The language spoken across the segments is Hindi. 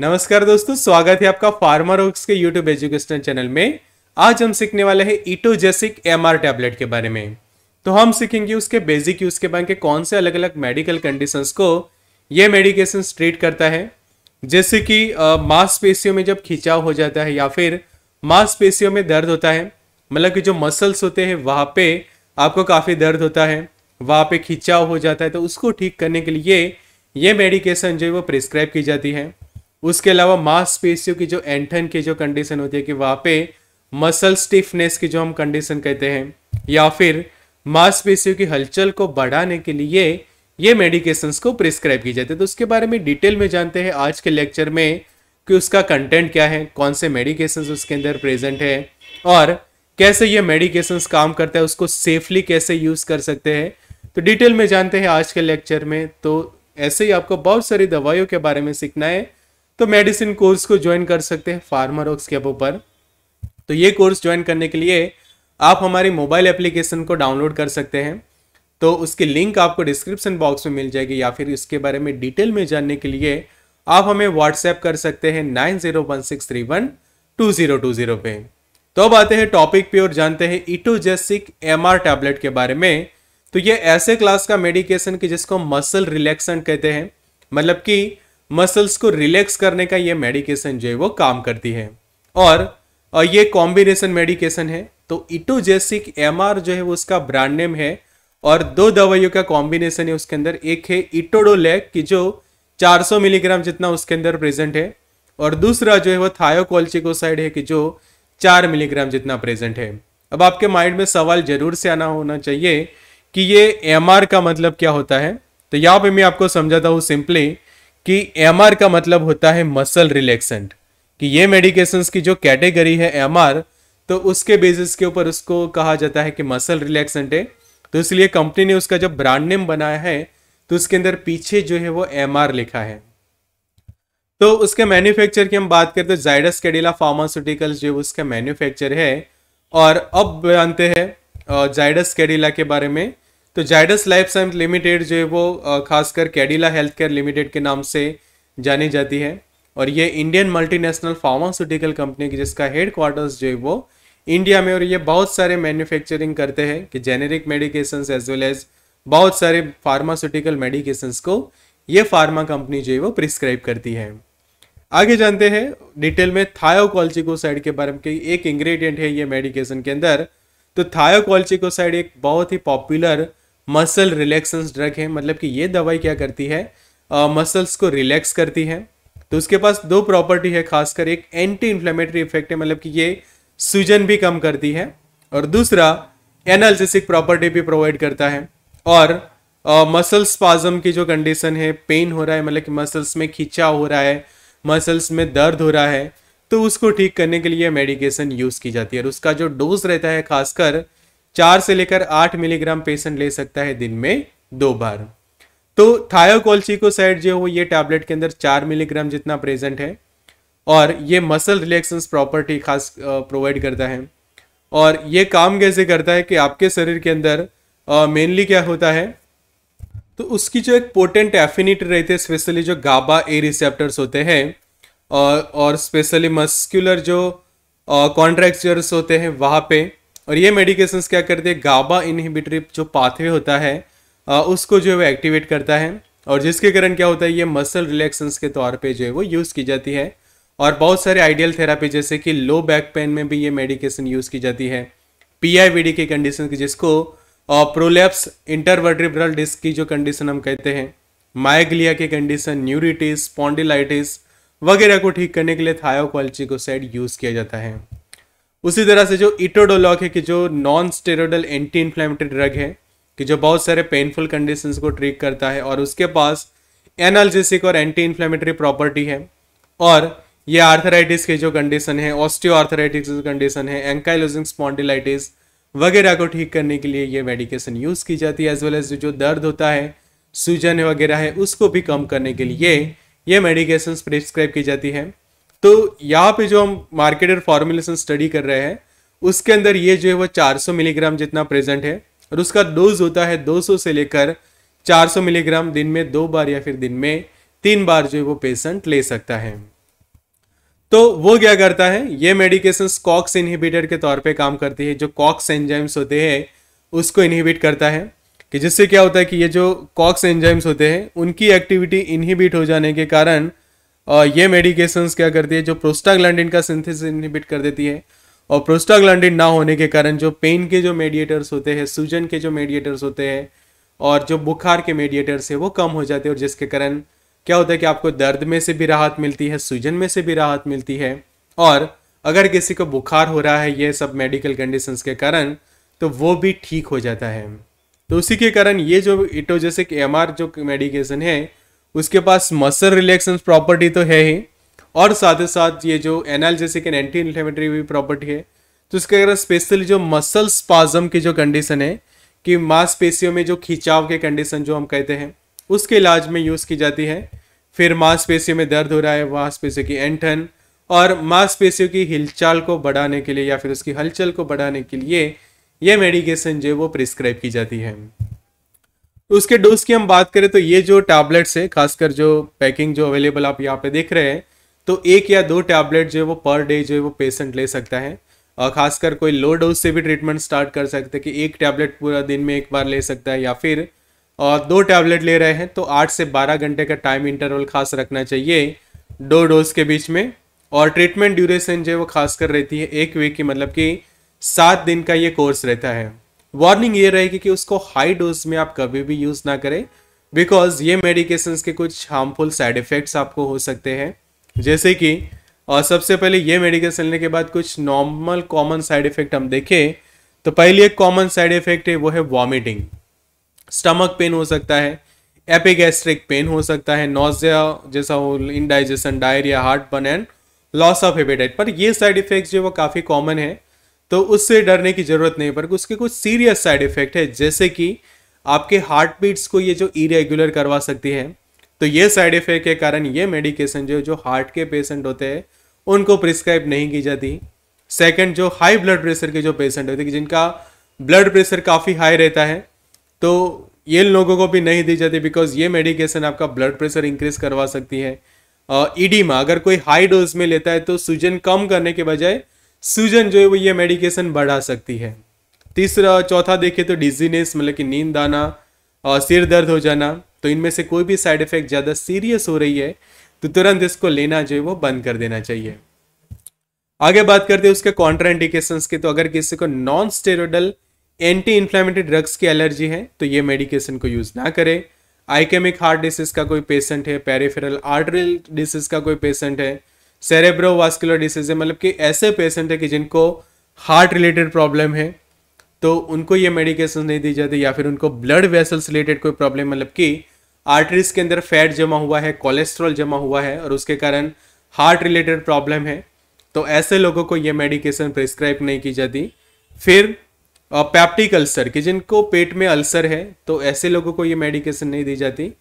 नमस्कार दोस्तों स्वागत है आपका फार्मर वर्क्स के यूट्यूब एजुकेशनल चैनल में आज हम सीखने वाले हैं इटोजेसिक एमआर टैबलेट के बारे में तो हम सीखेंगे उसके बेसिक यूज के बारे में कौन से अलग अलग मेडिकल कंडीशंस को यह मेडिकेशन ट्रीट करता है जैसे कि मांसपेशियों में जब खिंचाव हो जाता है या फिर मांसपेशियों में दर्द होता है मतलब कि जो मसल्स होते हैं वहाँ पे आपको काफ़ी दर्द होता है वहाँ पे खिंचाव हो जाता है तो उसको ठीक करने के लिए ये मेडिकेशन जो है वो प्रिस्क्राइब की जाती है उसके अलावा मांसपेशियों की जो एंठन की जो कंडीशन होती है कि वहाँ पे मसल स्टिफनेस की जो हम कंडीशन कहते हैं या फिर मांसपेशियों की हलचल को बढ़ाने के लिए ये मेडिकेशंस को प्रिस्क्राइब की जाती है तो उसके बारे में डिटेल में जानते हैं आज के लेक्चर में कि उसका कंटेंट क्या है कौन से मेडिकेशंस उसके अंदर प्रेजेंट है और कैसे ये मेडिकेशंस काम करता है उसको सेफली कैसे यूज़ कर सकते हैं तो डिटेल में जानते हैं आज के लेक्चर में तो ऐसे ही आपको बहुत सारी दवाइयों के बारे में सीखना है तो मेडिसिन कोर्स को ज्वाइन कर सकते हैं फार्मर के पर तो ये कोर्स ज्वाइन करने के लिए आप हमारी मोबाइल एप्लीकेशन को डाउनलोड कर सकते हैं तो उसकी लिंक आपको डिस्क्रिप्शन बॉक्स में मिल जाएगी या फिर इसके बारे में डिटेल में जानने के लिए आप हमें व्हाट्सएप कर सकते हैं nine zero one six three one two zero two zero पे तो अब आते हैं टॉपिक पे और जानते हैं इटोजेसिक एम आर टैबलेट के बारे में तो ये ऐसे क्लास का मेडिकेशन कि जिसको मसल रिलैक्सेंट कहते हैं मतलब कि मसल्स को रिलैक्स करने का ये मेडिकेशन जो है वो काम करती है और ये कॉम्बिनेशन मेडिकेशन है तो इटोजेसिक एम जो है वो उसका ब्रांड नेम है और दो दवाइयों का कॉम्बिनेशन है उसके अंदर एक है इटोडोलैक की जो 400 मिलीग्राम जितना उसके अंदर प्रेजेंट है और दूसरा जो है वो थायोकोल्चिकोसाइड है कि जो 4 मिलीग्राम जितना प्रेजेंट है अब आपके माइंड में सवाल जरूर से आना होना चाहिए कि ये एम का मतलब क्या होता है तो यहाँ पे मैं आपको समझाता हूँ सिंपली कि एम का मतलब होता है मसल रिलैक्सेंट कि ये मेडिकेशन की जो कैटेगरी है एम तो उसके बेसिस के ऊपर उसको कहा जाता है कि मसल रिलैक्सेंट है तो इसलिए कंपनी ने उसका जब ब्रांड नेम बनाया है तो उसके अंदर पीछे जो है वो एम लिखा है तो उसके मैन्युफैक्चर की हम बात करते हैं जाइडस कैडिला फार्मास्यूटिकल जो उसका मैन्युफैक्चर है और अब जानते हैं जाइडस कैडिला के बारे में तो जायडस लाइफ साइंस लिमिटेड जो है वो खासकर कैडिला हेल्थ केयर लिमिटेड के नाम से जानी जाती है और ये इंडियन मल्टीनेशनल फार्मास्यूटिकल कंपनी की जिसका हेड क्वार्टर्स जो है वो इंडिया में और ये बहुत सारे मैन्युफैक्चरिंग करते हैं कि generic medication as well as बहुत सारे फार्मास्यूटिकल मेडिकेशंस को ये फार्मा कंपनी जो है वो प्रिस्क्राइब करती है आगे जानते हैं डिटेल में थायोकॉल्चिकोसाइड के बारे में एक इंग्रेडिएंट है ये मेडिकेशन के अंदर तो थायोकॉल्चिकोसाइड एक बहुत ही पॉपुलर मसल रिलैक्सेंस ड्रग है मतलब कि ये दवाई क्या करती है मसल्स को रिलैक्स करती है तो उसके पास दो प्रॉपर्टी है खासकर एक एंटी इन्फ्लेमेटरी इफेक्ट है मतलब कि ये सूजन भी कम करती है और दूसरा एनालिसिक प्रॉपर्टी भी प्रोवाइड करता है और मसल स्पाजम की जो कंडीशन है पेन हो रहा है मतलब कि मसल्स में खिंचाव हो रहा है मसल्स में दर्द हो रहा है तो उसको ठीक करने के लिए मेडिकेशन यूज़ की जाती है और उसका जो डोज रहता है खासकर चार से लेकर आठ मिलीग्राम पेशेंट ले सकता है दिन में दो बार तो थायोकोल्चिकोसाइड जो हो ये टैबलेट के अंदर चार मिलीग्राम जितना प्रेजेंट है और ये मसल रिलैक्सेंस प्रॉपर्टी खास प्रोवाइड करता है और ये काम कैसे करता है कि आपके शरीर के अंदर मेनली क्या होता है तो उसकी जो एक पोटेंट एफिनिटी रहती है स्पेशली जो गाबा ए रिसेप्टर्स होते हैं और और स्पेशली मस्क्यूलर जो कॉन्ट्रैक्चर्स होते हैं वहाँ पे और ये मेडिकेशंस क्या करते हैं गाबा इनहिबिटरी जो पाथवे होता है उसको जो है वो एक्टिवेट करता है और जिसके कारण क्या होता है ये मसल रिलैक्सेंस के तौर पे जो है वो यूज़ की जाती है और बहुत सारे आइडियल थेरापी जैसे कि लो बैक पेन में भी ये मेडिकेशन यूज़ की जाती है पी के कंडीशन की जिसको प्रोलेप्स इंटरवर्ट्रिब्रल डिस्क की जो कंडीशन हम कहते हैं माइग्लिया के कंडीशन न्यूरिटिस स्पॉन्डिलाइटिस वगैरह को ठीक करने के लिए थायोक्वालचिकोसाइड यूज़ किया जाता है उसी तरह से जो इटोडोलॉक है कि जो non steroidal anti inflammatory drug है कि जो बहुत सारे पेनफुल कंडीशन को ट्रीट करता है और उसके पास एनालजेसिक और एंटी इन्फ्लेमेटरी प्रॉपर्टी है और ये आर्थराइटिस की जो कंडीशन है ऑस्टियो आर्थराइटिस की कंडीशन है एंकाइलोजिंग स्पॉन्डिलाइटिस वगैरह को ठीक करने के लिए ये मेडिकेशन यूज़ की जाती है एज वेल एज जो दर्द होता है सूजन वगैरह है उसको भी कम करने के लिए ये मेडिकेशन प्रिस्क्राइब की जाती है तो यहाँ पे जो हम मार्केटर फॉर्मुलेशन स्टडी कर रहे हैं उसके अंदर ये जो है वो 400 मिलीग्राम जितना प्रेजेंट है और उसका डोज होता है 200 से लेकर 400 मिलीग्राम दिन में दो बार या फिर दिन में तीन बार जो है वो पेशेंट ले सकता है तो वो क्या करता है ये मेडिकेशन कॉक्स इनहिबिटर के तौर पे काम करती है जो कॉक्स एंजाइम्स होते हैं उसको इनहिबिट करता है कि जिससे क्या होता है कि ये जो कॉक्स एंजाइम्स होते हैं उनकी एक्टिविटी इनहिबिट हो जाने के कारण और ये मेडिकेशंस क्या करती है जो प्रोस्टाग्लैंडिन का सिंथेसिस इनहिबिट कर देती है और प्रोस्टाग्लैंडिन ना होने के कारण जो पेन के जो मेडिएटर्स होते हैं सूजन के जो मेडिएटर्स होते हैं और जो बुखार के मेडिएटर्स है वो कम हो जाते हैं और जिसके कारण क्या होता है कि आपको दर्द में से भी राहत मिलती है सूजन में से भी राहत मिलती है और अगर किसी को बुखार हो रहा है ये सब मेडिकल कंडीशंस के कारण तो वो भी ठीक हो जाता है तो उसी के कारण ये जो इटोजेसिक एम जो मेडिकेशन है उसके पास मसल रिलेक्शन प्रॉपर्टी तो है ही और साथ ही साथ ये जो एनालजेसिक एंड एंटी इन्फ्लेमेटरी भी प्रॉपर्टी है तो उसके अगर स्पेशली जो मसल स्पाजम की जो कंडीशन है कि मांसपेशियों में जो खिंचाव के कंडीशन जो हम कहते हैं उसके इलाज में यूज़ की जाती है फिर मांसपेशियों में दर्द हो रहा है मांसपेशियों की एंठन और मांसपेशियों की हिलचाल को बढ़ाने के लिए या फिर उसकी हलचल को बढ़ाने के लिए यह मेडिकेशन जो है वो प्रिस्क्राइब की जाती है उसके डोज की हम बात करें तो ये जो टैबलेट्स है खासकर जो पैकिंग जो अवेलेबल आप यहाँ पे देख रहे हैं तो एक या दो टैबलेट जो है वो पर डे जो है वो पेशेंट ले सकता है और खासकर कोई लो डोज से भी ट्रीटमेंट स्टार्ट कर सकते हैं कि एक टैबलेट पूरा दिन में एक बार ले सकता है या फिर और दो टैबलेट ले रहे हैं तो आठ से बारह घंटे का टाइम इंटरवल खास रखना चाहिए दो डोज के बीच में और ट्रीटमेंट ड्यूरेशन जो है वो खास कर रहती है एक वीक की मतलब कि सात दिन का ये कोर्स रहता है वार्निंग ये रहेगी कि उसको हाई डोज में आप कभी भी यूज़ ना करें बिकॉज ये मेडिकेशन के कुछ हार्मफुल साइड इफ़ेक्ट्स आपको हो सकते हैं जैसे कि और सबसे पहले ये मेडिकेशन लेने के बाद कुछ नॉर्मल कॉमन साइड इफ़ेक्ट हम देखें तो पहले एक कॉमन साइड इफ़ेक्ट है वो है वॉमिटिंग स्टमक पेन हो सकता है एपिगैस्ट्रिक पेन हो सकता है नोजिया जैसा हो indigestion diarrhoea heartburn and loss of appetite पर ये साइड इफ़ेक्ट्स जो वो काफ़ी कॉमन है तो उससे डरने की ज़रूरत नहीं पर उसके कुछ सीरियस साइड इफ़ेक्ट है जैसे कि आपके हार्ट बीट्स को ये जो इरेगुलर करवा सकती है तो ये साइड इफ़ेक्ट के कारण ये मेडिकेशन जो जो हार्ट के पेशेंट होते हैं उनको प्रिस्क्राइब नहीं की जाती सेकंड जो हाई ब्लड प्रेशर के जो पेशेंट होते हैं जिनका ब्लड प्रेशर काफ़ी हाई रहता है तो ये लोगों को भी नहीं दी जाती बिकॉज ये मेडिकेशन आपका ब्लड प्रेशर इंक्रीज करवा सकती है ईडी में e अगर कोई हाई डोज में लेता है तो सूजन कम करने के बजाय सूजन जो है वो ये मेडिकेशन बढ़ा सकती है तीसरा चौथा देखिए तो डिजीनेस मतलब कि नींद आना और सिर दर्द हो जाना तो इनमें से कोई भी साइड इफेक्ट ज़्यादा सीरियस हो रही है तो तुरंत इसको लेना जो है वो बंद कर देना चाहिए आगे बात करते हैं उसके कॉन्ट्राइंडिकेशंस की तो अगर किसी को non steroidal anti inflammatory drugs की एलर्जी है तो ये मेडिकेशन को यूज़ ना करें आइकेमिक हार्ट डिसीज़ का कोई पेशेंट है पेरीफेरल आर्टरल डिसीज़ का कोई पेशेंट है सेरेब्रोवास्कुलर डिसीज है मतलब कि ऐसे पेशेंट है कि जिनको हार्ट रिलेटेड प्रॉब्लम है तो उनको ये मेडिकेशन नहीं दी जाती या फिर उनको ब्लड वेसल्स रिलेटेड कोई प्रॉब्लम मतलब कि आर्टरीज के अंदर फैट जमा हुआ है कोलेस्ट्रॉल जमा हुआ है और उसके कारण हार्ट रिलेटेड प्रॉब्लम है तो ऐसे लोगों को ये मेडिकेशन प्रिस्क्राइब नहीं की जाती फिर पैप्टिक अल्सर कि जिनको पेट में अल्सर है तो ऐसे लोगों को ये मेडिकेशन नहीं दी जाती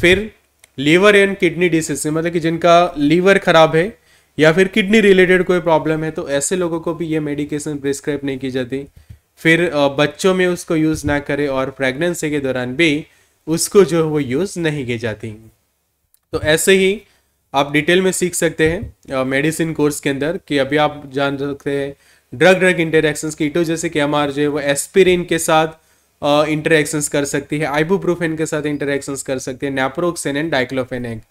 फिर लीवर एंड किडनी डिसीज मतलब कि जिनका लीवर खराब है या फिर किडनी रिलेटेड कोई प्रॉब्लम है तो ऐसे लोगों को भी ये मेडिकेशन प्रिस्क्राइब नहीं की जाती फिर बच्चों में उसको यूज़ ना करें और प्रेगनेंसी के दौरान भी उसको जो है वो यूज़ नहीं की जाती तो ऐसे ही आप डिटेल में सीख सकते हैं मेडिसिन कोर्स के अंदर कि अभी आप जान सकते हैं ड्रग ड्रग इंटरेक्शंस की तो जैसे कि हमारे जो है वो एस्पिरिन के साथ इंटरेक्शंस कर सकती है आइबूप्रोफेन के साथ इंटरेक्शंस कर सकती है नेप्रोक्सेन एंड डाइक्लोफेनेक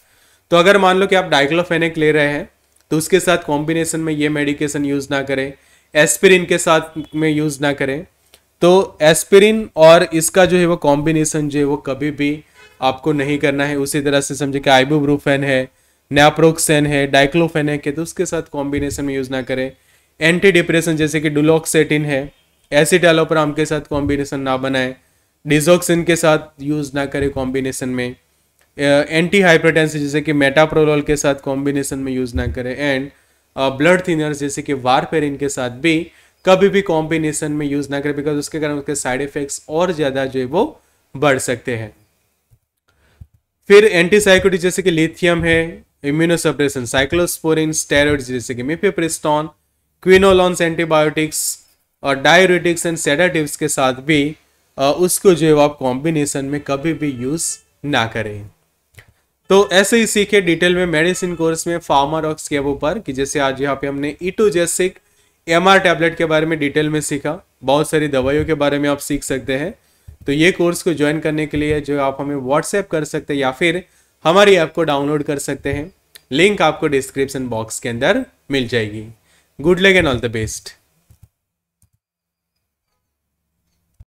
तो अगर मान लो कि आप डाइक्लोफेनेक ले रहे हैं तो उसके साथ कॉम्बिनेशन में ये मेडिकेशन यूज़ ना करें एस्पिरिन के साथ में यूज़ ना करें तो एस्पिरिन और इसका जो है वो कॉम्बिनेशन जो है वो कभी भी आपको नहीं करना है उसी तरह से समझे कि आइबोब्रूफेन है नैप्रोक्सेन है डाइक्लोफेन है के तो उसके साथ कॉम्बिनेशन में यूज़ ना करें एंटी डिप्रेशन जैसे कि डुलोक्सेटिन है एसिड एलोपराम के साथ कॉम्बिनेशन ना बनाए डिजोक्सिन के साथ यूज़ ना करें कॉम्बिनेशन में एंटी हाइपरटेंसिव जैसे कि मेटाप्रोलोल के साथ कॉम्बिनेशन में यूज़ ना करें एंड ब्लड थिनर्स जैसे कि वारपेरिन के साथ भी कभी भी कॉम्बिनेशन में यूज़ ना करें बिकॉज उसके कारण उसके साइड इफेक्ट्स और ज़्यादा जो है वो बढ़ सकते हैं फिर एंटीसाइकोटिक जैसे कि लिथियम है इम्यूनोसप्रेशन साइक्लोस्पोरिन स्टेरॉइड जैसे कि मिफेप्रिस्टॉन क्विनोलॉन्स एंटीबायोटिक्स और डायोरेटिक्स एंड सेडाटिवस के साथ भी उसको जो है आप कॉम्बिनेशन में कभी भी यूज़ ना करें तो ऐसे ही सीखे डिटेल में मेडिसिन कोर्स में फार्मर ऑक्स के ऊपर कि जैसे आज यहाँ पे हमने इटोजेसिक एम आर टैबलेट के बारे में डिटेल में सीखा बहुत सारी दवाइयों के बारे में आप सीख सकते हैं तो ये कोर्स को ज्वाइन करने के लिए जो आप हमें व्हाट्सएप कर सकते हैं या फिर हमारी ऐप को डाउनलोड कर सकते हैं लिंक आपको डिस्क्रिप्शन बॉक्स के अंदर मिल जाएगी good luck and all the best